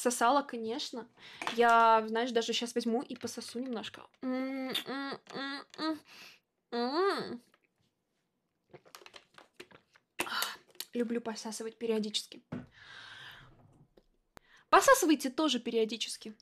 Сосала, конечно. Я, знаешь, даже сейчас возьму и пососу немножко. Люблю посасывать периодически. Посасывайте тоже периодически.